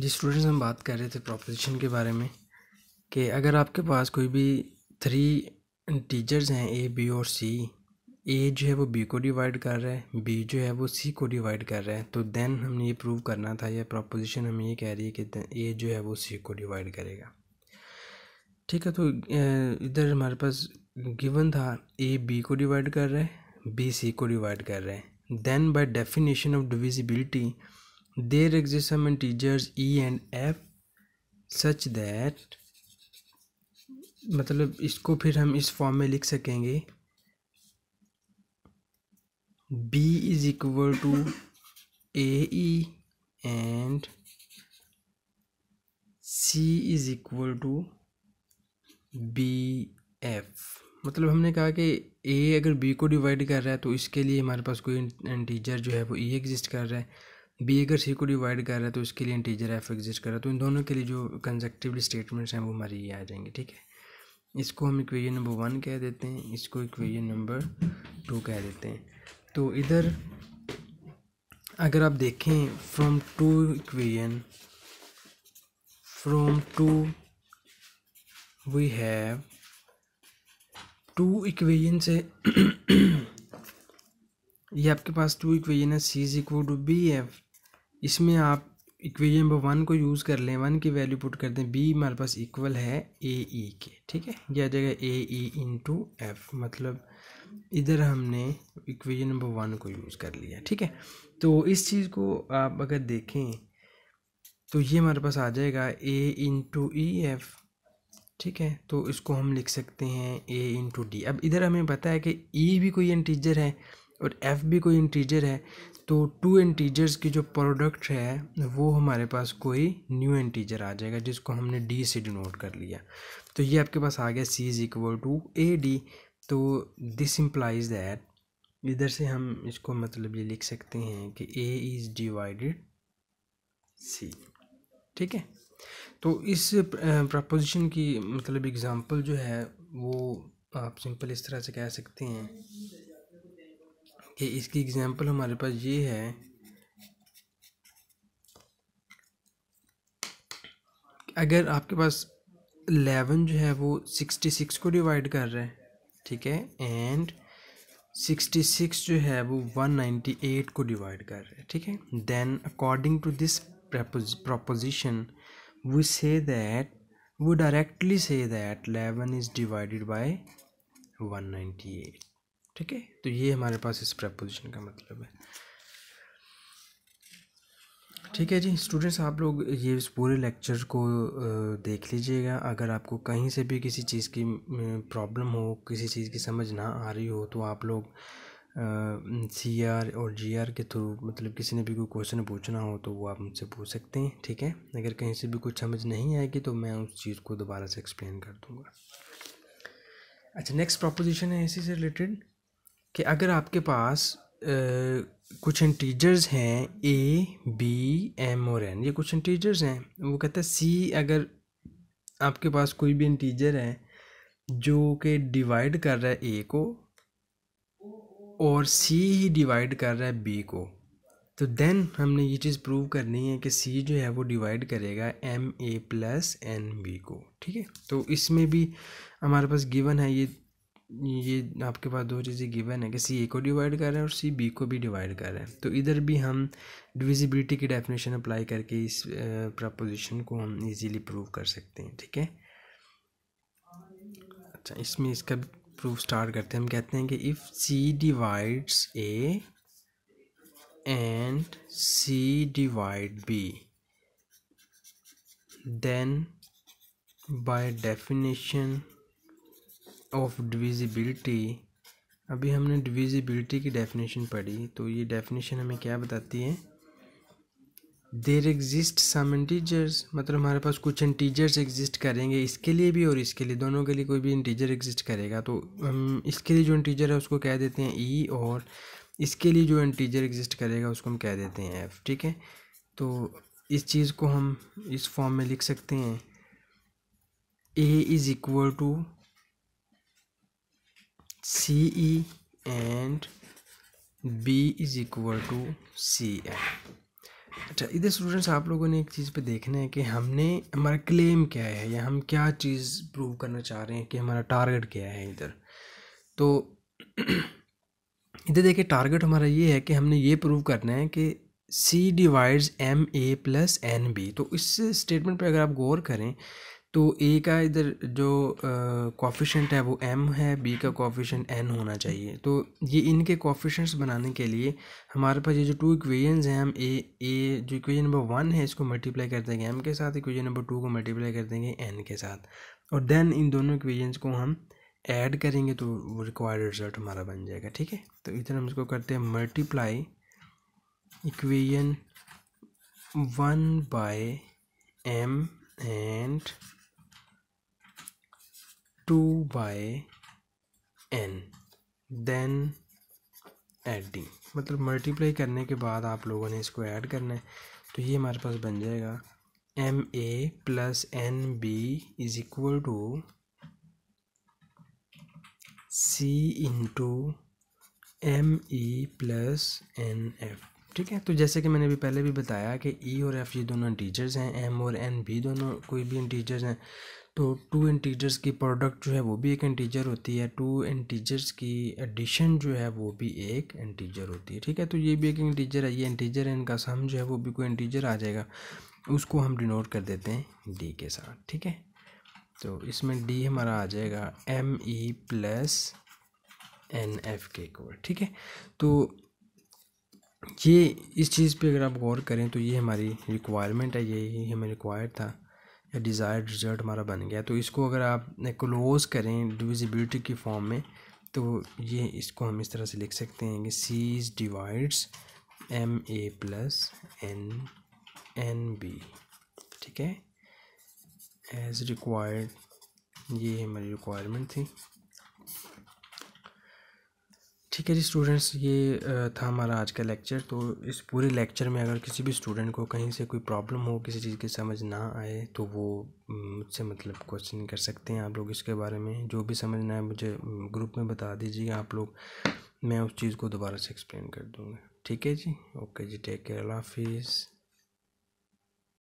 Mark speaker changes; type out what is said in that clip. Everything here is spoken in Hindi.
Speaker 1: जी स्टूडेंट्स हम बात कर रहे थे प्रोपोजिशन के बारे में कि अगर आपके पास कोई भी थ्री टीचर्स हैं ए बी और सी ए जो है वो बी को डिवाइड कर रहा है बी जो है वो सी को डिवाइड कर रहा है तो देन हमने ये प्रूव करना था या प्रोपोजिशन हमें ये कह रही है कि ए जो है वो सी को डिवाइड करेगा ठीक है तो इधर हमारे पास गिवन था ए बी को डिवाइड कर रहा है बी सी को डिवाइड कर रहा है then by definition of divisibility There exist some integers e and f such that मतलब इसको फिर हम इस फॉर्म में लिख सकेंगे b is equal to a e and c is equal to b f मतलब हमने कहा कि ए अगर बी को डिवाइड कर रहा है तो इसके लिए हमारे पास कोई इंटीजर जो है वो ई e एग्जिस्ट कर रहा है बी अगर सी को डिवाइड कर रहा है तो इसके लिए इंटीजर एफ एग्जिस्ट कर रहा है तो इन दोनों के लिए जो कंजेक्टिवली स्टेटमेंट्स हैं वो हमारी ये आ जाएंगे ठीक है इसको हम इक्वेजन नंबर वन कह देते हैं इसको इक्वेजन नंबर टू कह देते हैं तो इधर अगर आप देखें from two equation from two we have two equation से ये आपके पास टू इक्वेजन है c is equal to b f इसमें आप इक्वेशन नंबर वन को यूज़ कर लें वन की वैल्यू पुट कर दें बी हमारे पास इक्वल है ए ई e के ठीक है यह आ जाएगा ए ई इन टू एफ मतलब इधर हमने इक्वेशन नंबर वन को यूज़ कर लिया ठीक है तो इस चीज़ को आप अगर देखें तो ये हमारे पास आ जाएगा ए टू ई एफ ठीक है तो इसको हम लिख सकते हैं ए इन टू डी अब इधर हमें पता है कि ई e भी कोई इंटीजर है और एफ भी कोई इंटीजर है तो टू इंटीजर्स की जो प्रोडक्ट है वो हमारे पास कोई न्यू इंटीजर आ जाएगा जिसको हमने डी से डिनोट कर लिया तो ये आपके पास आ गया c is equal to a d तो दिस इम्प्लाइज दैट इधर से हम इसको मतलब ये लिख सकते हैं कि a इज़ डिवाइडेड सी ठीक है तो इस प्रपोजिशन की मतलब एग्ज़ाम्पल जो है वो आप सिंपल इस तरह से कह सकते हैं कि इसकी एग्ज़ाम्पल हमारे पास ये है अगर आपके पास एलेवन जो है वो सिक्सटी सिक्स को डिवाइड कर रहे है ठीक है एंड सिक्सटी सिक्स जो है वो वन नाइन्टी एट को डिवाइड कर रहा है ठीक है then according to this say that वो directly say that eleven is divided by one ninety eight ठीक है तो ये हमारे पास इस प्रपोजिशन का मतलब है ठीक है जी स्टूडेंट्स आप लोग ये इस पूरे लेक्चर को देख लीजिएगा अगर आपको कहीं से भी किसी चीज़ की प्रॉब्लम हो किसी चीज़ की समझ ना आ रही हो तो आप लोग सी आर और जी आर के थ्रू मतलब किसी ने भी कोई क्वेश्चन पूछना हो तो वो आप मुझसे पूछ सकते हैं ठीक है अगर कहीं से भी कुछ समझ नहीं आएगी तो मैं उस चीज़ को दोबारा से एक्सप्लेन कर दूँगा अच्छा नेक्स्ट प्रपोजिशन है इसी से रिलेटेड कि अगर आपके पास आ, कुछ इंटीजर्स हैं ए बी एम और एन ये कुछ इंटीजर्स हैं वो कहता है सी अगर आपके पास कोई भी इंटीजर है जो कि डिवाइड कर रहा है ए को और सी ही डिवाइड कर रहा है बी को तो देन हमने ये चीज़ प्रूव करनी है कि सी जो है वो डिवाइड करेगा एम ए प्लस एन बी को ठीक है तो इसमें भी हमारे पास गिवन है ये ये आपके पास दो चीज़ें गिवन है कि सी ए को डिवाइड कर रहे हैं और सी बी को भी डिवाइड कर रहे हैं तो इधर भी हम डिविजिबिलिटी की डेफिनेशन अप्लाई करके इस प्रपोजिशन को हम इजीली प्रूव कर सकते हैं ठीक है अच्छा इसमें इसका प्रूफ स्टार्ट करते हैं हम कहते हैं कि if c divides a and c divide b then by definition of divisibility अभी हमने डिविजिबिलिटी की डेफिनेशन पढ़ी तो ये डेफिनेशन हमें क्या बताती है देर एग्जिस्ट सम इंटीजर्स मतलब हमारे पास कुछ इंटीजर्स एग्जिस्ट करेंगे इसके लिए भी और इसके लिए दोनों के लिए कोई भी इंटीजर एग्जिस्ट करेगा तो हम इसके लिए जो इंटीजर है उसको कह देते हैं ई e, और इसके लिए जो इंटीजर एग्जिस्ट करेगा उसको हम कह देते हैं एफ ठीक है तो इस चीज़ को हम इस फॉर्म में लिख सकते हैं a is equal to c e and b is equal to c m अच्छा इधर स्टूडेंट्स आप लोगों ने एक चीज़ पे देखना है कि हमने हमारा क्लेम क्या है या हम क्या चीज़ प्रूव करना चाह रहे हैं कि हमारा टारगेट क्या है इधर तो इधर देखिए टारगेट हमारा ये है कि हमने ये प्रूव करना है कि c divides M A plus N b तो इस स्टेटमेंट पे अगर आप गौर करें तो ए का इधर जो कॉफिशेंट है वो एम है बी का कॉफिशेंट एन होना चाहिए तो ये इनके कॉफिशेंट्स बनाने के लिए हमारे पास ये जो टू इक्वेशंस हैं हम ए ए जो इक्वेजन नंबर वन है इसको मल्टीप्लाई कर देंगे एम के साथ इक्वेजन नंबर टू को मल्टीप्लाई कर देंगे एन के साथ और देन इन दोनों इक्वेजन्स को हम ऐड करेंगे तो वो रिक्वायर्ड रिजल्ट हमारा बन जाएगा ठीक है तो इधर हम इसको करते हैं multiply equation one by m and two by n then adding मतलब मल्टीप्लाई करने के बाद आप लोगों ने इसको ऐड करना है तो ये हमारे पास बन जाएगा M A plus N B is equal to C into M E plus N F ठीक है तो जैसे कि मैंने अभी पहले भी बताया कि ई e और एफ ये दोनों इंटीजर्स हैं एम और एन भी दोनों कोई भी इंटीजर्स हैं तो टू इंटीजर्स की प्रोडक्ट जो है वो भी एक इंटीजर होती है टू इंटीजर्स की एडिशन जो है वो भी एक इंटीजर होती है ठीक है तो ये भी एक इंटीजर है ये इंटीजर है इनका सम जो है वो भी कोई इंटीजर आ जाएगा उसको हम डिनोट कर देते हैं डी के साथ ठीक है तो इसमें डी हमारा आ जाएगा M E plus N F के को ठीक है तो ये इस चीज़ पे अगर आप गौर करें तो ये हमारी रिक्वायरमेंट है यही हमें रिक्वायर्ड था डिज़ायर्ड रिज़ल्ट हमारा बन गया तो इसको अगर आप क्लोज़ करें डिविजिबिलिटी की फॉर्म में तो ये इसको हम इस तरह से लिख सकते हैं कि C is divides M A plus N N B ठीक है एज़ रिक्वायर्ड ये हमारी रिक्वायरमेंट थी ठीक है जी स्टूडेंट्स ये था हमारा आज का लेक्चर तो इस पूरे लेक्चर में अगर किसी भी स्टूडेंट को कहीं से कोई प्रॉब्लम हो किसी चीज़ की समझ ना आए तो वो मुझसे मतलब क्वेश्चन कर सकते हैं आप लोग इसके बारे में जो भी समझना है मुझे ग्रुप में बता दीजिएगा आप लोग मैं उस चीज़ को दोबारा से एक्सप्लेन कर दूँगा ठीक है जी ओके जी टेक केयर हाफिज़